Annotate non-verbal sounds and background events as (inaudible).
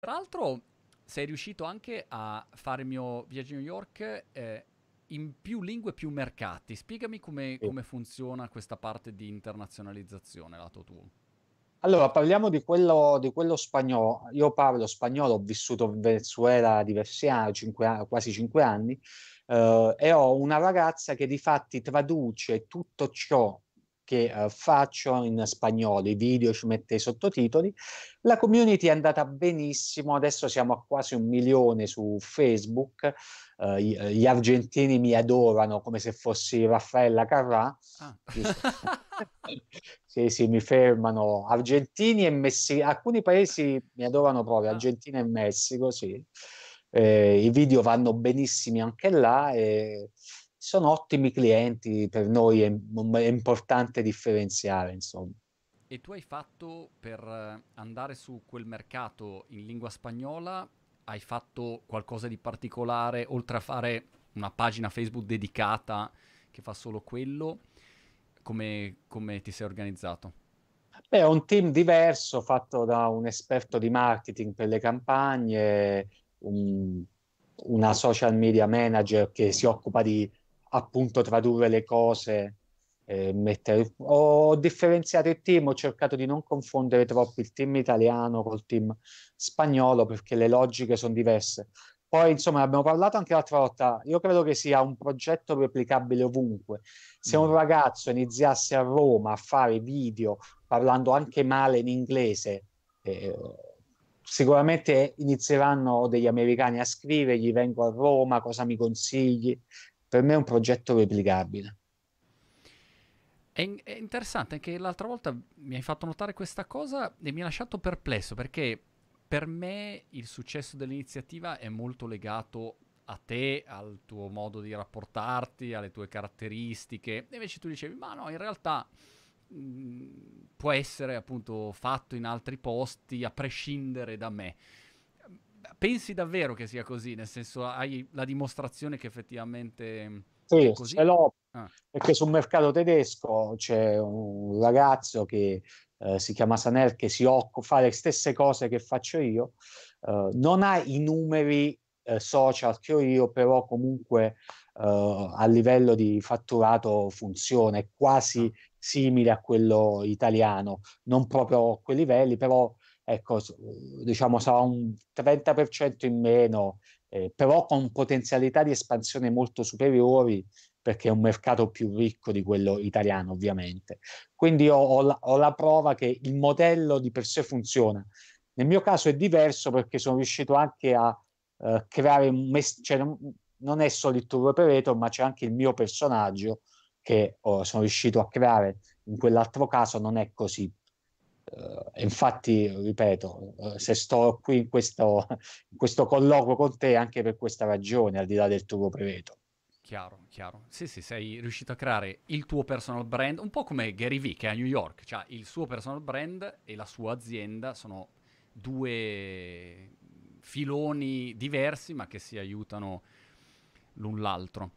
Tra l'altro sei riuscito anche a fare il mio viaggio a New York eh, in più lingue più mercati. Spiegami come, sì. come, funziona questa parte di internazionalizzazione lato tuo. Allora, parliamo di quello, di quello, spagnolo. Io parlo spagnolo, ho vissuto in Venezuela diversi anni, cinque, quasi cinque anni, eh, e ho una ragazza che di fatti traduce tutto ciò che uh, faccio in spagnolo, i video ci mette i sottotitoli. La community è andata benissimo, adesso siamo a quasi un milione su Facebook, uh, eh, gli, eh, gli, argentini mi adorano come se fossi Raffaella Carrà. Ah. sì, sì, (laughs) mi fermano. Argentini e Messico, alcuni paesi mi adorano proprio, ah. Argentina e Messico, sì. Eh, I video vanno benissimi anche là. E sono ottimi clienti, per noi è, è importante differenziare, insomma. E tu hai fatto per eh, andare su quel mercato in lingua spagnola, hai fatto qualcosa di particolare, oltre a fare una pagina Facebook dedicata che fa solo quello, come, come ti sei organizzato? Beh, un team diverso fatto da un esperto di marketing per le campagne, un, una social media manager che si occupa di appunto tradurre le cose. Eh, mettere... Ho differenziato il team, ho cercato di non confondere troppo il team italiano col team spagnolo perché le logiche sono diverse. Poi, insomma, abbiamo parlato anche l'altra volta. Io credo che sia un progetto replicabile ovunque. Se un mm. ragazzo iniziasse a Roma a fare video parlando anche male in inglese, eh, sicuramente inizieranno degli americani a scrivergli: Vengo a Roma, cosa mi consigli? per me è un progetto replicabile. È, interessante anche l'altra volta mi hai fatto notare questa cosa e mi ha lasciato perplesso perché per me il successo dell'iniziativa è molto legato a te, al tuo modo di rapportarti, alle tue caratteristiche. invece tu dicevi, ma no, in realtà mh, mm, può essere appunto fatto in altri posti a prescindere da me pensi davvero che sia così? Nel senso, hai la dimostrazione che effettivamente mm, sì, così? ce l'ho ah. perché sul mercato tedesco c'è un ragazzo che eh, si chiama Sanel che si occupa fa le stesse cose che faccio io eh, non ha i numeri eh, social che ho io però comunque eh, a livello di fatturato funziona è quasi ah. simile a quello italiano non proprio a quei livelli però ecco, diciamo sarà un 30% in meno, eh, però con potenzialità di espansione molto superiori perché è un mercato più ricco di quello italiano ovviamente. Quindi ho, ho, la, ho la prova che il modello di per sé funziona. Nel mio caso è diverso perché sono riuscito anche a eh, creare un mes- cioè, non è solo il tour operator, ma c'è anche il mio personaggio che oh, sono riuscito a creare. In quell'altro caso non è così. Uh, infatti, ripeto, uh, se sto qui in questo, in questo, colloquio con te è anche per questa ragione, al di là del tuo brevetto. Chiaro, chiaro. Sì, sì, sei riuscito a creare il tuo personal brand, un po' come Gary Vee che è a New York, cioè il suo personal brand e la sua azienda sono due filoni diversi ma che si aiutano l'un l'altro.